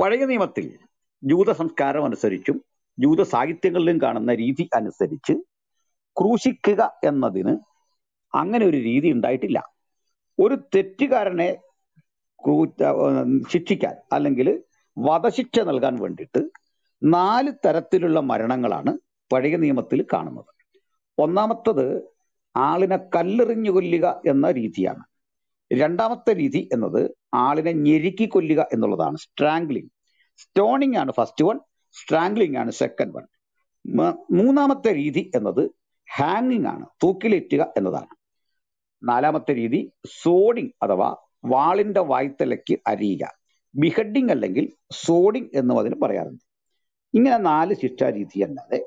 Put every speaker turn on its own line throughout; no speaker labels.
പഴയ നിയമത്തിൽ ജൂത സംസ്കാരം അനുസരിച്ചും ജൂത സാഹിത്യങ്ങളിലും കാണുന്ന രീതി അനുസരിച്ച് ക്രൂശിക്കുക എന്നതിന് അങ്ങനെ ഒരു രീതി ഉണ്ടായിട്ടില്ല ഒരു തെറ്റുകാരനെ ക്രൂ ശിക്ഷിക്കാൻ അല്ലെങ്കിൽ വധശിക്ഷ നൽകാൻ വേണ്ടിയിട്ട് നാല് തരത്തിലുള്ള മരണങ്ങളാണ് പഴയ നിയമത്തിൽ കാണുന്നത് ഒന്നാമത്തത് ആളിനെ കല്ലെറിഞ്ഞു കൊല്ലുക എന്ന രീതിയാണ് രണ്ടാമത്തെ രീതി എന്നത് ആളിനെ ഞെരുക്കി കൊല്ലുക എന്നുള്ളതാണ് സ്ട്രാംഗ്ലിംഗ് സ്റ്റോണിംഗ് ആണ് ഫസ്റ്റ് വൺ സ്ട്രാംഗ്ലിംഗ് ആണ് സെക്കൻഡ് വൺ മൂന്നാമത്തെ രീതി എന്നത് ഹാങ്ങിങ് ആണ് തൂക്കിലേറ്റുക എന്നതാണ് നാലാമത്തെ രീതി സോഡിങ് അഥവാ വാളിന്റെ വായ്ത്തലയ്ക്ക് അരിയുക ബിഹഡിങ് അല്ലെങ്കിൽ സോഡിങ് എന്നും അതിന് പറയാറുണ്ട് ഇങ്ങനെ നാല് ശിക്ഷാരീതി അല്ലാതെ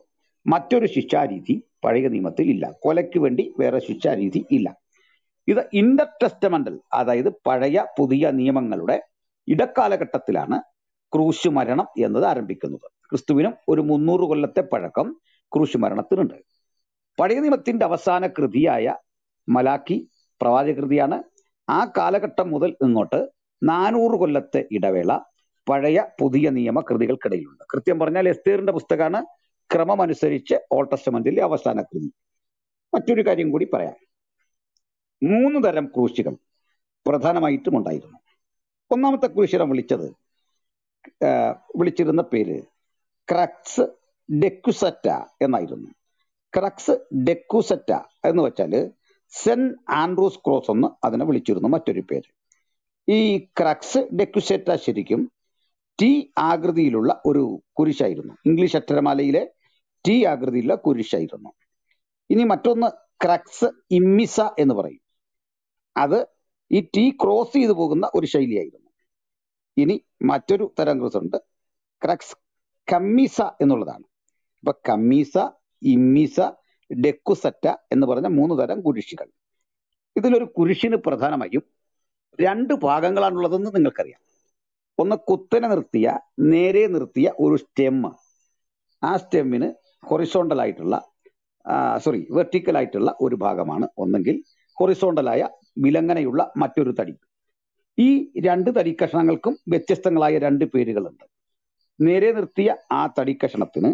മറ്റൊരു ശിക്ഷാരീതി പഴയ നിയമത്തിൽ ഇല്ല കൊലയ്ക്ക് വേണ്ടി വേറെ ശിക്ഷാരീതി ഇല്ല ഇത് ഇന്റർ ടെസ്റ്റമെന്റൽ അതായത് പഴയ പുതിയ നിയമങ്ങളുടെ ഇടക്കാലഘട്ടത്തിലാണ് ക്രൂശു മരണം എന്നത് ആരംഭിക്കുന്നത് ക്രിസ്തുവിനും ഒരു മുന്നൂറ് കൊല്ലത്തെ പഴക്കം ക്രൂശു മരണത്തിനുണ്ട് പഴയ നിയമത്തിന്റെ അവസാന കൃതിയായ മലാക്കി പ്രവാചകൃതിയാണ് ആ കാലഘട്ടം മുതൽ ഇങ്ങോട്ട് നാനൂറ് കൊല്ലത്തെ ഇടവേള പഴയ പുതിയ നിയമ കൃതികൾക്കിടയിലുണ്ട് കൃത്യം പറഞ്ഞാൽ എസ്തേറിന്റെ പുസ്തകമാണ് ക്രമമനുസരിച്ച് ഓൾട്ടസ്റ്റമെന്റിലെ അവസാന കൃതി മറ്റൊരു കാര്യം കൂടി പറയാം മൂന്ന് തരം ക്രൂശികൾ പ്രധാനമായിട്ടും ഉണ്ടായിരുന്നു ഒന്നാമത്തെ ക്രൂശിനെ വിളിച്ചത് വിളിച്ചിരുന്ന പേര് ക്രക്സ് ഡെക്കുസറ്റ എന്നായിരുന്നു ക്രക്സ് ഡെക്കുസറ്റ എന്ന് വെച്ചാൽ സെന്റ് ആൻഡ്രൂസ് ക്രോസ് എന്ന് അതിനെ വിളിച്ചിരുന്നു മറ്റൊരു പേര് ഈ ക്രക്സ് ഡെക്കുസെറ്റ ശരിക്കും ടി ആകൃതിയിലുള്ള ഒരു കുരിശായിരുന്നു ഇംഗ്ലീഷ് അക്ഷരമാലയിലെ ടി ആകൃതിയിലുള്ള കുരിശായിരുന്നു ഇനി മറ്റൊന്ന് ക്രക്സ് ഇമ്മിസ എന്ന് പറയും അത് ഈ ടി ക്രോസ് ചെയ്തു പോകുന്ന ഒരു ശൈലിയായിരുന്നു ഇനി മറ്റൊരു തരം ക്രൂസ് ഉണ്ട് ക്രക്സ് കമ്മീസ എന്നുള്ളതാണ് ഇപ്പൊ കമ്മീസ ഇമ്മീസ ഡെക്കുസറ്റ എന്ന് പറഞ്ഞ മൂന്ന് തരം കുരിശികൾ ഇതിലൊരു കുരിശിന് പ്രധാനമായും രണ്ട് ഭാഗങ്ങളാണുള്ളതെന്ന് നിങ്ങൾക്കറിയാം ഒന്ന് കുത്തനെ നിർത്തിയ നേരെ നിർത്തിയ ഒരു സ്റ്റെമ്മ് ആ സ്റ്റെമ്മിന് ഹൊറിസോണ്ടൽ ആയിട്ടുള്ള സോറി വെർട്ടിക്കൽ ആയിട്ടുള്ള ഒരു ഭാഗമാണ് ഒന്നെങ്കിൽ ഹൊറിസോണ്ടലായ വിലങ്ങനെയുള്ള മറ്റൊരു തടി ഈ രണ്ട് തടി കഷണങ്ങൾക്കും വ്യത്യസ്തങ്ങളായ രണ്ട് പേരുകളുണ്ട് നേരെ നിർത്തിയ ആ തടി കഷണത്തിന്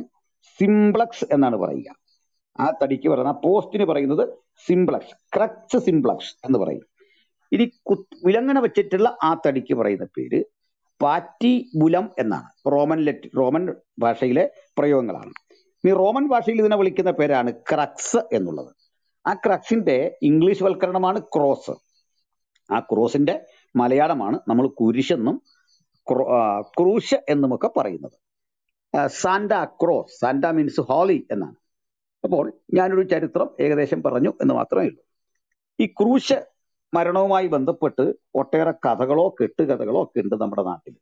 സിംപ്ലക്സ് എന്നാണ് പറയുക ആ തടിക്ക് പറയുന്ന പോസ്റ്റിന് പറയുന്നത് സിംപ്ലക്സ് ക്രക്സ് സിംപ്ലക്സ് എന്ന് പറയും ഇനി വിലങ്ങനെ വെച്ചിട്ടുള്ള ആ തടിക്ക് പറയുന്ന പേര് പാറ്റി ബുലം എന്നാണ് റോമൻ ലെറ്റ് റോമൻ ഭാഷയിലെ പ്രയോഗങ്ങളാണ് ഇനി റോമൻ ഭാഷയിൽ ഇതിനെ വിളിക്കുന്ന പേരാണ് ക്രക്സ് എന്നുള്ളത് ആ ക്രക്ഷിന്റെ ഇംഗ്ലീഷ് വൽക്കരണമാണ് ക്രോസ് ആ ക്രോസിന്റെ മലയാളമാണ് നമ്മൾ കുരിശെന്നും ക്രൂശ എന്നുമൊക്കെ പറയുന്നത് santa cross santa means holy എന്നാണ് അപ്പോൾ ഞാനൊരു ചരിത്രം ഏകദേശം പറഞ്ഞു എന്ന് മാത്രമേ ഉള്ളൂ ഈ ക്രൂശ മരണവുമായി ബന്ധപ്പെട്ട് ഒട്ടേറെ കഥകളോ കെട്ടുകഥകളോ ഒക്കെ ഉണ്ട് നമ്മുടെ നാട്ടിൽ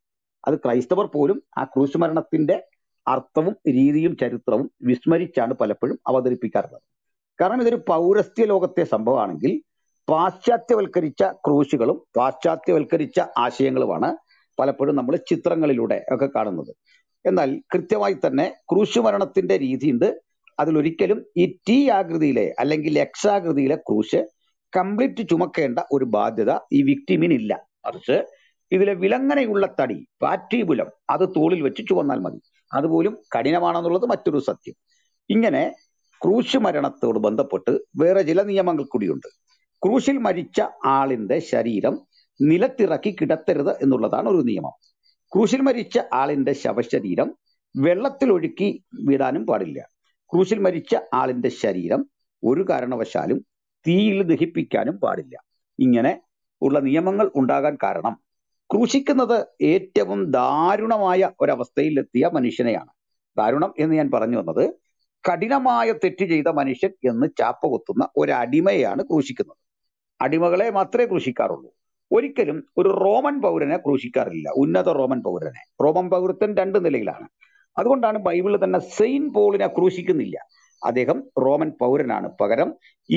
അത് ക്രൈസ്തവർ പോലും ആ ക്രൂശ് മരണത്തിന്റെ അർത്ഥവും രീതിയും ചരിത്രവും വിസ്മരിച്ചാണ് പലപ്പോഴും അവതരിപ്പിക്കാറുള്ളത് കാരണം ഇതൊരു പൗരസ്ത്യ ലോകത്തെ സംഭവമാണെങ്കിൽ പാശ്ചാത്യവൽക്കരിച്ച ക്രൂശുകളും പാശ്ചാത്യവൽക്കരിച്ച ആശയങ്ങളുമാണ് പലപ്പോഴും നമ്മൾ ചിത്രങ്ങളിലൂടെ ഒക്കെ കാണുന്നത് എന്നാൽ കൃത്യമായി തന്നെ ക്രൂശുമരണത്തിന്റെ മരണത്തിന്റെ രീതിയുണ്ട് അതിലൊരിക്കലും ഈ ടി ആകൃതിയിലെ അല്ലെങ്കിൽ എക്സാകൃതിയിലെ ക്രൂശ് കംപ്ലീറ്റ് ചുമക്കേണ്ട ഒരു ബാധ്യത ഈ വിക്ടിമിനില്ല മറിച്ച് ഇതിലെ വിലങ്ങനെയുള്ള തടി പാറ്റീപുലം അത് തോളിൽ വെച്ച് ചുവന്നാൽ മതി അതുപോലും കഠിനമാണെന്നുള്ളത് മറ്റൊരു സത്യം ഇങ്ങനെ ക്രൂശ് മരണത്തോട് ബന്ധപ്പെട്ട് വേറെ ചില നിയമങ്ങൾ കൂടിയുണ്ട് ക്രൂശിൽ മരിച്ച ആളിന്റെ ശരീരം നിലത്തിറക്കി കിടത്തരുത് എന്നുള്ളതാണ് ഒരു നിയമം ക്രൂശിൽ മരിച്ച ആളിന്റെ ശവശരീരം വെള്ളത്തിലൊഴുക്കി വിടാനും പാടില്ല ക്രൂശിൽ മരിച്ച ആളിന്റെ ശരീരം ഒരു കാരണവശാലും തീയിൽ ദഹിപ്പിക്കാനും പാടില്ല ഇങ്ങനെ ഉള്ള നിയമങ്ങൾ ഉണ്ടാകാൻ കാരണം ക്രൂശിക്കുന്നത് ഏറ്റവും ദാരുണമായ ഒരവസ്ഥയിലെത്തിയ മനുഷ്യനെയാണ് ദാരുണം എന്ന് ഞാൻ പറഞ്ഞു വന്നത് കഠിനമായ തെറ്റ് ചെയ്ത മനുഷ്യൻ എന്ന് ചാപ്പ കുത്തുന്ന ഒരു അടിമയാണ് ക്രൂശിക്കുന്നത് അടിമകളെ മാത്രമേ ക്രൂശിക്കാറുള്ളൂ ഒരിക്കലും ഒരു റോമൻ പൗരനെ ക്രൂശിക്കാറില്ല ഉന്നത റോമൻ പൗരനെ റോമൻ പൗരത്വൻ രണ്ട് നിലയിലാണ് അതുകൊണ്ടാണ് ബൈബിളിൽ തന്നെ സെയിൻ പോളിനെ ക്രൂശിക്കുന്നില്ല അദ്ദേഹം റോമൻ പൗരനാണ് പകരം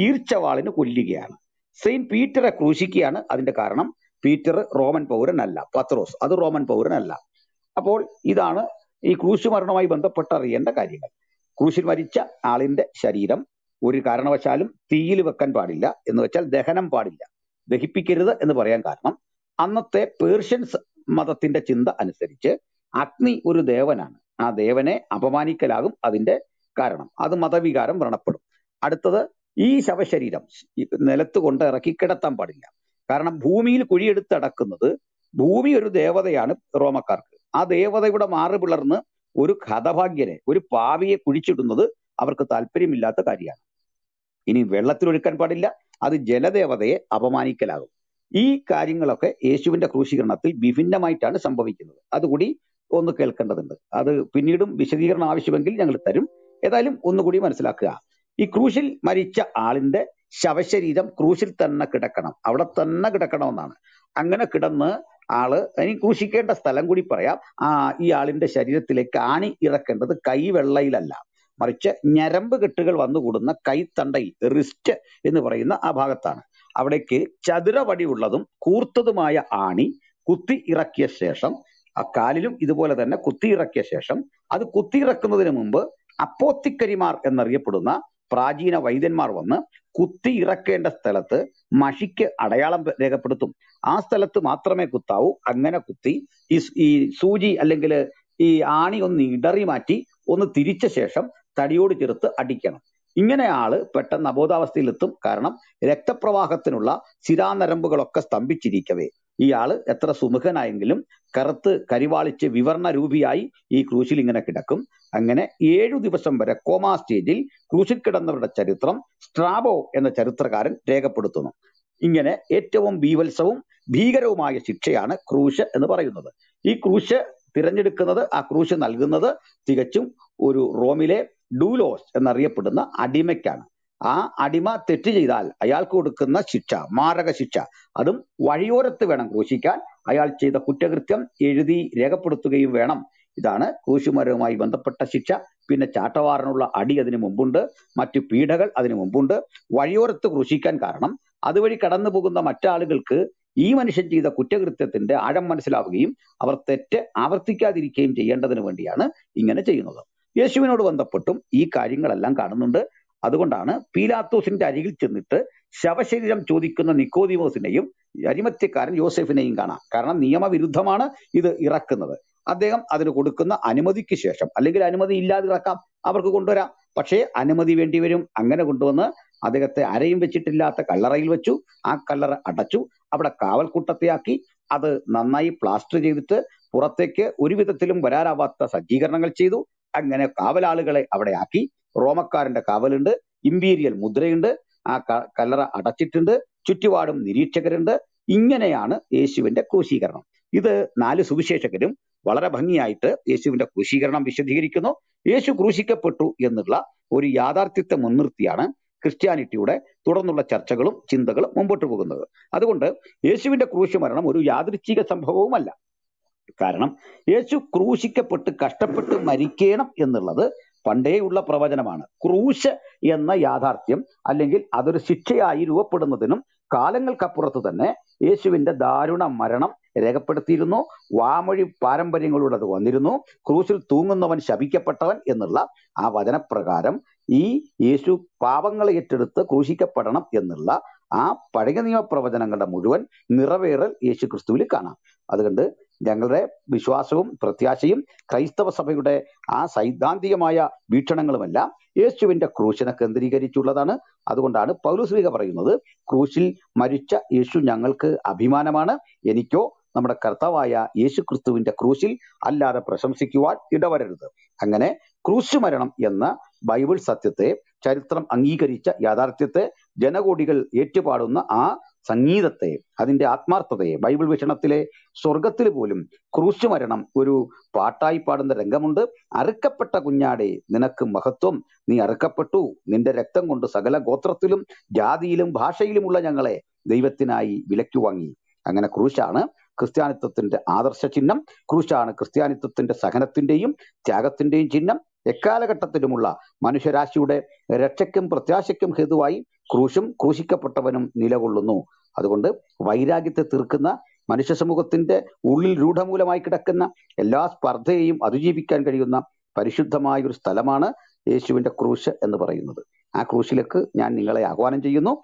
ഈർച്ചവാളിന് കൊല്ലുകയാണ് സെയിൻ പീറ്ററെ ക്രൂശിക്കുകയാണ് അതിന്റെ കാരണം പീറ്റർ റോമൻ പൗരനല്ല പത്രോസ് അത് റോമൻ പൗരനല്ല അപ്പോൾ ഇതാണ് ഈ ക്രൂശ് മരണവുമായി ബന്ധപ്പെട്ട് അറിയേണ്ട കാര്യങ്ങൾ ക്രൂശിൽ മരിച്ച ആളിന്റെ ശരീരം ഒരു കാരണവശാലും തീയിൽ വെക്കാൻ പാടില്ല എന്ന് വെച്ചാൽ ദഹനം പാടില്ല ദഹിപ്പിക്കരുത് എന്ന് പറയാൻ കാരണം അന്നത്തെ പേർഷ്യൻസ് മതത്തിന്റെ ചിന്ത അനുസരിച്ച് അഗ്നി ഒരു ദേവനാണ് ആ ദേവനെ അപമാനിക്കലാകും അതിന്റെ കാരണം അത് മതവികാരം വ്രണപ്പെടും അടുത്തത് ഈ ശവശരീരം നിലത്ത് കൊണ്ട് ഇറക്കി കിടത്താൻ പാടില്ല കാരണം ഭൂമിയിൽ കുഴിയെടുത്ത് അടക്കുന്നത് ഭൂമി ഒരു ദേവതയാണ് റോമക്കാർക്ക് ആ ദേവതയുടെ മാറ് പിളർന്ന് ഒരു ഹതഭാഗ്യനെ ഒരു പാവിയെ കുഴിച്ചിടുന്നത് അവർക്ക് താല്പര്യമില്ലാത്ത കാര്യമാണ് ഇനി വെള്ളത്തിലൊഴുക്കാൻ പാടില്ല അത് ജലദേവതയെ അപമാനിക്കലാകും ഈ കാര്യങ്ങളൊക്കെ യേശുവിന്റെ ക്രൂശീകരണത്തിൽ വിഭിന്നമായിട്ടാണ് സംഭവിക്കുന്നത് അതുകൂടി ഒന്ന് കേൾക്കേണ്ടതുണ്ട് അത് പിന്നീടും വിശദീകരണം ആവശ്യമെങ്കിൽ ഞങ്ങൾ തരും ഏതായാലും ഒന്നുകൂടി മനസ്സിലാക്കുക ഈ ക്രൂശിൽ മരിച്ച ആളിന്റെ ശവശരീരം ക്രൂശിൽ തന്നെ കിടക്കണം അവിടെ തന്നെ കിടക്കണമെന്നാണ് അങ്ങനെ കിടന്ന് ആള് ഇനി ക്രൂശിക്കേണ്ട സ്ഥലം കൂടി പറയാം ആ ഈ ആളിന്റെ ശരീരത്തിലേക്ക് ആണി ഇറക്കേണ്ടത് കൈവെള്ളയിലല്ല മറിച്ച് ഞരമ്പ് കെട്ടുകൾ വന്നുകൂടുന്ന കൈത്തണ്ടയിൽ റിസ്റ്റ് എന്ന് പറയുന്ന ആ ഭാഗത്താണ് അവിടേക്ക് ചതുരവടി ഉള്ളതും കൂർത്തതുമായ ആണി കുത്തി ഇറക്കിയ ശേഷം ആ കാലിലും ഇതുപോലെ തന്നെ കുത്തി ഇറക്കിയ ശേഷം അത് കുത്തി ഇറക്കുന്നതിന് മുമ്പ് അപ്പോത്തിക്കരിമാർ എന്നറിയപ്പെടുന്ന പ്രാചീന വൈദ്യന്മാർ വന്ന് കുത്തി ഇറക്കേണ്ട സ്ഥലത്ത് മഷിക്ക് അടയാളം രേഖപ്പെടുത്തും ആ സ്ഥലത്ത് മാത്രമേ കുത്താവൂ അങ്ങനെ കുത്തി ഈ ഈ സൂചി അല്ലെങ്കിൽ ഈ ആണി ഒന്ന് ഇടറി മാറ്റി ഒന്ന് തിരിച്ച ശേഷം തടിയോട് ചേർത്ത് അടിക്കണം ഇങ്ങനെ ആള് പെട്ടെന്ന് അബോധാവസ്ഥയിലെത്തും കാരണം രക്തപ്രവാഹത്തിനുള്ള ശിരാനരമ്പുകളൊക്കെ സ്തംഭിച്ചിരിക്കവേ ഈ ആള് എത്ര സുമുഖനായെങ്കിലും കറുത്ത് കരിവാളിച്ച് വിവരണ രൂപിയായി ഈ ക്രൂശിൽ ഇങ്ങനെ കിടക്കും അങ്ങനെ ഏഴു ദിവസം വരെ കോമാ സ്റ്റേജിൽ ക്രൂശിൽ കിടന്നവരുടെ ചരിത്രം സ്ട്രാബോ എന്ന ചരിത്രകാരൻ രേഖപ്പെടുത്തുന്നു ഇങ്ങനെ ഏറ്റവും ബീവത്സവും ഭീകരവുമായ ശിക്ഷയാണ് ക്രൂശ് എന്ന് പറയുന്നത് ഈ ക്രൂശ് തിരഞ്ഞെടുക്കുന്നത് ആ ക്രൂശ് നൽകുന്നത് തികച്ചും ഒരു റോമിലെ ഡൂലോസ് എന്നറിയപ്പെടുന്ന അടിമയ്ക്കാണ് ആ അടിമ തെറ്റ് ചെയ്താൽ അയാൾക്ക് കൊടുക്കുന്ന ശിക്ഷ മാരക ശിക്ഷ അതും വഴിയോരത്ത് വേണം ക്രൂശിക്കാൻ അയാൾ ചെയ്ത കുറ്റകൃത്യം എഴുതി രേഖപ്പെടുത്തുകയും വേണം ഇതാണ് ക്രൂശുമരവുമായി ബന്ധപ്പെട്ട ശിക്ഷ പിന്നെ ചാട്ടവാറിനുള്ള അടി അതിന് മുമ്പുണ്ട് മറ്റു പീഡകൾ അതിനു മുമ്പുണ്ട് വഴിയോരത്ത് ക്രൂശിക്കാൻ കാരണം അതുവഴി കടന്നു പോകുന്ന മറ്റാളുകൾക്ക് ഈ മനുഷ്യൻ ചെയ്ത കുറ്റകൃത്യത്തിന്റെ ആഴം മനസ്സിലാവുകയും അവർ തെറ്റ് ആവർത്തിക്കാതിരിക്കുകയും ചെയ്യേണ്ടതിന് വേണ്ടിയാണ് ഇങ്ങനെ ചെയ്യുന്നത് യേശുവിനോട് ബന്ധപ്പെട്ടും ഈ കാര്യങ്ങളെല്ലാം കാണുന്നുണ്ട് അതുകൊണ്ടാണ് പീലാത്തോസിന്റെ അരികിൽ ചെന്നിട്ട് ശവശരീരം ചോദിക്കുന്ന നിക്കോദിമോസിനെയും അരിമത്യക്കാരൻ യോസെഫിനെയും കാണാം കാരണം നിയമവിരുദ്ധമാണ് ഇത് ഇറക്കുന്നത് അദ്ദേഹം അതിന് കൊടുക്കുന്ന അനുമതിക്ക് ശേഷം അല്ലെങ്കിൽ അനുമതി ഇല്ലാതെ ഇറക്കാം അവർക്ക് കൊണ്ടുവരാം പക്ഷേ അനുമതി വേണ്ടി വരും അങ്ങനെ കൊണ്ടുവന്ന് അദ്ദേഹത്തെ അരയും വെച്ചിട്ടില്ലാത്ത കല്ലറയിൽ വെച്ചു ആ കല്ലറ അടച്ചു അവിടെ കാവൽക്കൂട്ടത്തെയാക്കി അത് നന്നായി പ്ലാസ്റ്റർ ചെയ്തിട്ട് പുറത്തേക്ക് ഒരു വിധത്തിലും വരാനാവാത്ത സജ്ജീകരണങ്ങൾ ചെയ്തു അങ്ങനെ കാവലാളുകളെ അവിടെ ആക്കി റോമക്കാരന്റെ കാവലുണ്ട് ഇമ്പീരിയൽ മുദ്രയുണ്ട് ആ കല്ലറ അടച്ചിട്ടുണ്ട് ചുറ്റുപാടും നിരീക്ഷകരുണ്ട് ഇങ്ങനെയാണ് യേശുവിന്റെ ക്രൂശീകരണം ഇത് നാല് സുവിശേഷകരും വളരെ ഭംഗിയായിട്ട് യേശുവിന്റെ ക്രൂശീകരണം വിശദീകരിക്കുന്നു യേശു ക്രൂശിക്കപ്പെട്ടു എന്നുള്ള ഒരു യാഥാർത്ഥ്യത്തെ മുൻനിർത്തിയാണ് ക്രിസ്ത്യാനിറ്റിയുടെ തുടർന്നുള്ള ചർച്ചകളും ചിന്തകളും മുമ്പോട്ട് പോകുന്നത് അതുകൊണ്ട് യേശുവിന്റെ ക്രൂശ് മരണം ഒരു യാദൃച്ഛിക സംഭവവുമല്ല കാരണം യേശു ക്രൂശിക്കപ്പെട്ട് കഷ്ടപ്പെട്ട് മരിക്കണം എന്നുള്ളത് പണ്ടേയുള്ള പ്രവചനമാണ് ക്രൂശ് എന്ന യാഥാർത്ഥ്യം അല്ലെങ്കിൽ അതൊരു ശിക്ഷയായി രൂപപ്പെടുന്നതിനും കാലങ്ങൾക്കപ്പുറത്ത് തന്നെ യേശുവിൻ്റെ ദാരുണ മരണം രേഖപ്പെടുത്തിയിരുന്നു വാമൊഴി പാരമ്പര്യങ്ങളുള്ളത് വന്നിരുന്നു ക്രൂശിൽ തൂങ്ങുന്നവൻ ശപിക്കപ്പെട്ടവൻ എന്നുള്ള ആ വചനപ്രകാരം ഈ യേശു പാപങ്ങളെ ഏറ്റെടുത്ത് ക്രൂശിക്കപ്പെടണം എന്നുള്ള ആ പഴയ നിയമപ്രവചനങ്ങളുടെ മുഴുവൻ നിറവേറൽ യേശു ക്രിസ്തുവിൽ കാണാം അതുകൊണ്ട് ഞങ്ങളുടെ വിശ്വാസവും പ്രത്യാശയും ക്രൈസ്തവ സഭയുടെ ആ സൈദ്ധാന്തികമായ വീക്ഷണങ്ങളുമെല്ലാം യേശുവിന്റെ ക്രൂശിനെ കേന്ദ്രീകരിച്ചുള്ളതാണ് അതുകൊണ്ടാണ് പൗലുശ്രീക പറയുന്നത് ക്രൂശിൽ മരിച്ച യേശു ഞങ്ങൾക്ക് അഭിമാനമാണ് എനിക്കോ നമ്മുടെ കർത്താവായ യേശു ക്രിസ്തുവിന്റെ ക്രൂശിൽ അല്ലാതെ പ്രശംസിക്കുവാൻ ഇടവരരുത് അങ്ങനെ മരണം എന്ന ബൈബിൾ സത്യത്തെ ചരിത്രം അംഗീകരിച്ച യാഥാർത്ഥ്യത്തെ ജനകോടികൾ ഏറ്റുപാടുന്ന ആ സംഗീതത്തെ അതിൻ്റെ ആത്മാർത്ഥതയെ ബൈബിൾ വിഷണത്തിലെ സ്വർഗത്തിൽ പോലും ക്രൂശു മരണം ഒരു പാട്ടായി പാടുന്ന രംഗമുണ്ട് അറുക്കപ്പെട്ട കുഞ്ഞാടെ നിനക്ക് മഹത്വം നീ അറുക്കപ്പെട്ടു നിന്റെ രക്തം കൊണ്ട് സകല ഗോത്രത്തിലും ജാതിയിലും ഭാഷയിലുമുള്ള ഞങ്ങളെ ദൈവത്തിനായി വിലക്കു വാങ്ങി അങ്ങനെ ക്രൂശാണ് ക്രിസ്ത്യാനിത്വത്തിന്റെ ആദർശ ചിഹ്നം ക്രൂശാണ് ക്രിസ്ത്യാനിത്വത്തിന്റെ സഹനത്തിന്റെയും ത്യാഗത്തിന്റെയും ചിഹ്നം എക്കാലഘട്ടത്തിലുമുള്ള മനുഷ്യരാശിയുടെ രക്ഷയ്ക്കും പ്രത്യാശയ്ക്കും ഹേതുവായി ക്രൂശും ക്രൂശിക്കപ്പെട്ടവനും നിലകൊള്ളുന്നു അതുകൊണ്ട് വൈരാഗ്യത്തെ തീർക്കുന്ന മനുഷ്യ സമൂഹത്തിന്റെ ഉള്ളിൽ രൂഢമൂലമായി കിടക്കുന്ന എല്ലാ സ്പർദ്ധയെയും അതിജീവിക്കാൻ കഴിയുന്ന പരിശുദ്ധമായ ഒരു സ്ഥലമാണ് യേശുവിൻ്റെ ക്രൂശ് എന്ന് പറയുന്നത് ആ ക്രൂശിലേക്ക് ഞാൻ നിങ്ങളെ ആഹ്വാനം ചെയ്യുന്നു